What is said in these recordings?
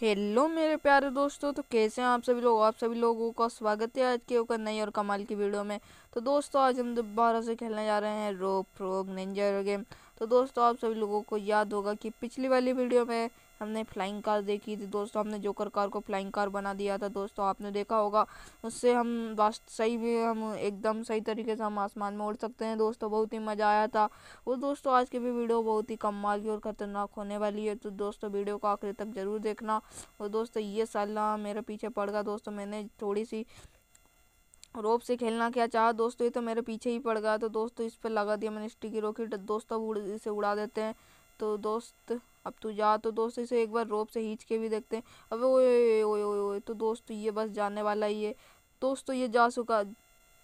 hello मेरे प्यारे दोस्तों तो कैसे हैं आप सभी लोग आप सभी लोगों का स्वागत है आज के ऊपर नई और कमाल की वीडियो में तो दोस्तों आज हम दोबारा से खेलने जा रहे हैं रोप फ्रोग निंजर गेम तो दोस्तों आप सभी लोगों को याद होगा कि पिछली वाली वीडियो में हमने फ्लाइंग कार देखी थी दोस्तों हमने जोकर कार को फ्लाइंग कार बना दिया था दोस्तों आपने देखा होगा उससे हम वास्त सही भी हम एकदम सही तरीके से हम आसमान में उड़ सकते हैं दोस्तों बहुत ही मज़ा आया था वो दोस्तों आज की भी वीडियो बहुत ही कम की और ख़तरनाक होने वाली है तो दोस्तों वीडियो को आखिर तक ज़रूर देखना और दोस्तों ये सलाह मेरे पीछे पड़ गया दोस्तों मैंने थोड़ी सी रोप से खेलना क्या चाहा दोस्तों ये तो मेरे पीछे ही पड़ गया तो दोस्तों इस पर लगा दिया मैंने स्टिकी रोकी दोस्तों उड़ इसे उड़ा देते हैं तो दोस्त अब तू जा तो दोस्त इसे एक बार रोप से खींच के भी देखते हैं अब ओए तो दोस्त ये बस जाने वाला ही है दोस्तों ये जा चुका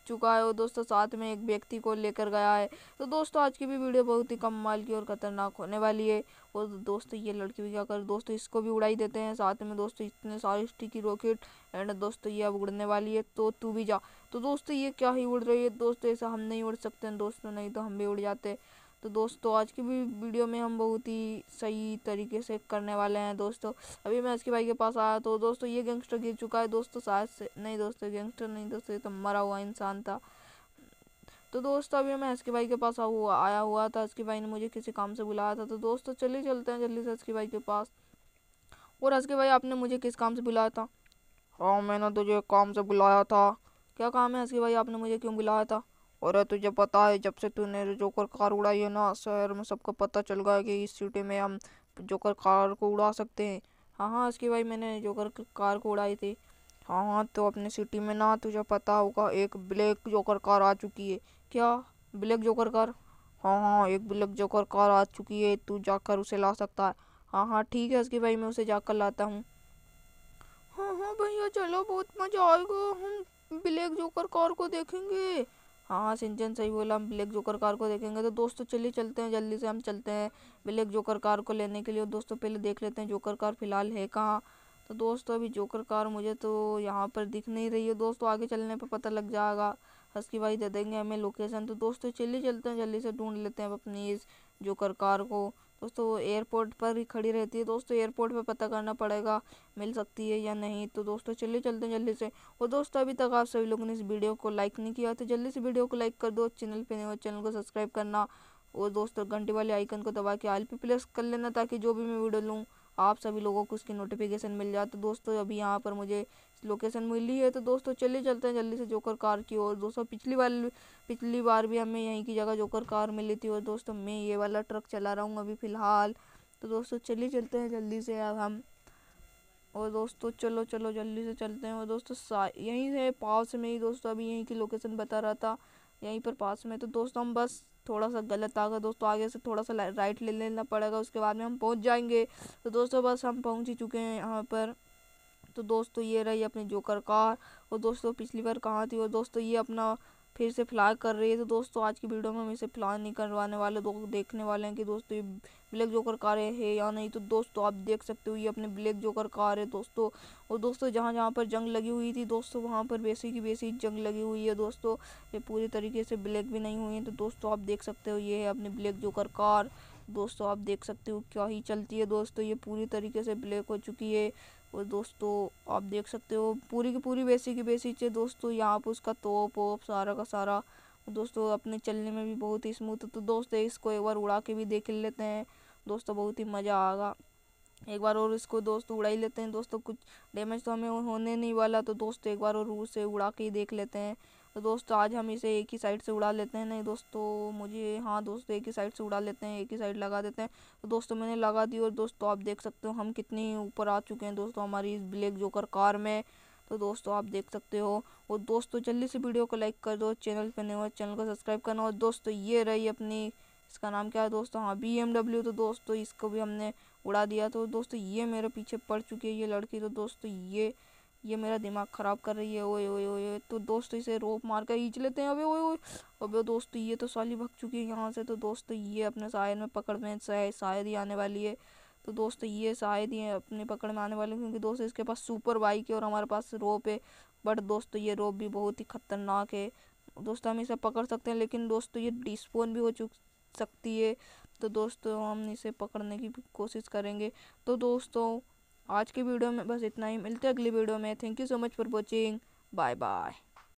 चुका है और दोस्तों साथ में एक व्यक्ति को लेकर गया है तो दोस्तों आज की भी वीडियो बहुत ही कम माल की और ख़तरनाक होने वाली है और दोस्तों ये लड़की भी क्या कर दोस्तों इसको भी उड़ाई देते हैं साथ में दोस्तों इतने सारे स्टिकी रॉकेट एंड दोस्तों ये अब उड़ने वाली है तो तू भी जा तो दोस्तों ये क्या ही उड़ रही है दोस्तों ऐसा हम नहीं उड़ सकते हैं दोस्तों नहीं तो हम भी उड़ जाते तो दोस्तों आज की भी वीडियो में हम बहुत ही सही तरीके से करने वाले हैं दोस्तों अभी मैं इसके भाई के पास आया तो दोस्तों ये गैंगस्टर गिर चुका है दोस्तों शायद से नहीं दोस्तों गैंगस्टर नहीं दोस्तों ये तो मरा हुआ इंसान था तो दोस्तों अभी मैं हस्की भाई के पास हुआ आया हुआ था हस्की भाई ने मुझे किसी काम से बुलाया था तो दोस्तों चले चलते हैं जल्दी से हस्की भाई के पास और हस्की भाई आपने मुझे किस काम से बुलाया था हाँ मैंने तुझे काम से बुलाया था क्या काम है हस्की भाई आपने मुझे क्यों बुलाया था और तुझे पता है जब से तूने जोकर कार उड़ाई है ना शहर में सबको पता चल गया कि इस सिटी में हम जोकर कार को उड़ा सकते हैं हाँ हाँ इसकी भाई मैंने जोकर कार को उड़ाई थी हाँ हाँ तो अपने सिटी में ना तुझे पता होगा एक ब्लैक जोकर कार आ चुकी है क्या ब्लैक जोकर कार हाँ हाँ एक ब्लैक जोकर कार आ चुकी है तू जाकर उसे ला सकता है हाँ हाँ ठीक है उसकी भाई मैं उसे जाकर लाता हूँ हाँ हाँ भैया चलो बहुत मज़ा आएगा हम ब्लैक जोकर कार को देखेंगे हाँ सिंचन सही बोला हम ब्लैक जोकर कार को देखेंगे तो दोस्तों चलिए चलते हैं जल्दी से हम चलते हैं ब्लैक जोकर कार को लेने के लिए दोस्तों पहले देख लेते हैं जोकर कार फ़िलहाल है कहाँ तो दोस्तों अभी जोकर कार मुझे तो यहाँ पर दिख नहीं रही है दोस्तों आगे चलने पर पता लग जाएगा हंस की भाई दे देंगे हमें लोकेशन तो दोस्तों चलिए चलते हैं जल्दी से ढूंढ लेते हैं अपनी इस जोकर कार को दोस्तों एयरपोर्ट पर ही खड़ी रहती है दोस्तों एयरपोर्ट पर पता करना पड़ेगा मिल सकती है या नहीं तो दोस्तों चलिए चलते हैं जल्दी से और दोस्तों अभी तक आप सभी लोगों ने इस वीडियो को लाइक नहीं किया तो जल्दी से वीडियो को लाइक कर दो चैनल पर नहीं हो चैनल को सब्सक्राइब करना और दोस्तों घंटे वाले आइकन को दबा के आल पे प्रेस कर लेना ताकि जो भी मैं वीडियो लूँ आप सभी लोगों को उसकी नोटिफिकेशन मिल जाए तो दोस्तों अभी यहाँ पर मुझे लोकेशन मिली है तो दोस्तों चलिए चलते हैं जल्दी से जोकर कार की ओर दोस्तों पिछली बार पिछली बार भी हमें यहीं की जगह जोकर कार मिली थी और दोस्तों मैं ये वाला ट्रक चला रहा हूँ अभी फ़िलहाल तो दोस्तों चलिए चलते हैं जल्दी से अब हम और दोस्तों चलो चलो जल्दी से चलते हैं और दोस्तों यहीं से पास में ही दोस्तों अभी यहीं की लोकेशन बता रहा था यहीं पर पास में तो दोस्तों हम बस थोड़ा सा गलत आ गया दोस्तों आगे से थोड़ा सा राइट ले लेना पड़ेगा उसके बाद में हम पहुंच जाएंगे तो दोस्तों बस हम पहुंच ही चुके हैं यहाँ पर तो दोस्तों ये रही अपनी जोकर कार और दोस्तों पिछली बार कहाँ थी और दोस्तों ये अपना फिर से फ्लाई कर रही है तो दोस्तों आज की वीडियो में हम इसे फ्लाई नहीं करवाने वाले दो देखने वाले हैं कि दोस्तों ये ब्लैक जोकर कार है या नहीं तो दोस्तों आप देख सकते हो ये अपने ब्लैक जोकर कार है दोस्तों और दोस्तों जहाँ जहाँ पर जंग लगी हुई थी दोस्तों वहाँ पर बेसी की बेसी जंग लगी हुई है दोस्तों ये पूरी तरीके से ब्लैक भी नहीं हुई है तो दोस्तों आप देख सकते हो ये है अपनी ब्लैक जोकर कार दोस्तों आप देख सकते हो क्या ही चलती है दोस्तों ये पूरी तरीके से ब्लैक हो चुकी है और दोस्तों आप देख सकते हो पूरी की पूरी बेसी की बेसी है दोस्तों यहाँ पर उसका तोप ओप सारा का सारा दोस्तों अपने चलने में भी बहुत ही स्मूथ है तो दोस्तों इसको एक बार उड़ा के भी देख लेते हैं दोस्तों बहुत ही मज़ा आएगा एक बार और इसको दोस्तों उड़ा ही लेते हैं दोस्तों कुछ डैमेज तो हमें होने नहीं वाला तो दोस्तों एक बार और उसे से उड़ा के ही देख लेते हैं तो दोस्तों आज हम इसे एक ही साइड से उड़ा लेते हैं नहीं दोस्तों मुझे हाँ दोस्तों एक ही साइड से उड़ा लेते हैं एक ही साइड लगा देते हैं तो दोस्तों मैंने लगा दी और दोस्तों आप देख सकते हो हम कितने ऊपर आ चुके हैं दोस्तों हमारी इस ब्लैक जोकर कार में तो दोस्तों आप देख सकते हो और दोस्तों जल्दी से वीडियो को लाइक कर दो चैनल पर नहीं हो चैनल को सब्सक्राइब करना और दोस्तों ये रही अपनी इसका नाम क्या है दोस्तों हाँ बी एम डब्ल्यू तो दोस्तों इसको भी हमने उड़ा दिया तो दोस्तों ये मेरे पीछे पड़ चुकी है ये लड़की तो दोस्तों ये ये मेरा दिमाग ख़राब कर रही है ओए ओए ओए तो दोस्त इसे रोप मार कर खींच लेते हैं अबे ओए ओए अबे दोस्त ये तो साली भग चुकी है यहाँ से तो दोस्त ये अपने शायद में पकड़ में शायद ही आने वाली है तो दोस्त ये शायद ही अपने पकड़ में आने वाले क्योंकि दोस्त इसके पास सुपर बाइक है और हमारे पास रोप है बट दोस्त ये रोप भी बहुत ही ख़तरनाक है दोस्त हम इसे पकड़ सकते हैं लेकिन दोस्त ये डिस्पोन भी हो चुक सकती है तो दोस्तों हम इसे पकड़ने की कोशिश करेंगे तो दोस्तों आज के वीडियो में बस इतना ही मिलते हैं अगली वीडियो में thank you so much for watching bye bye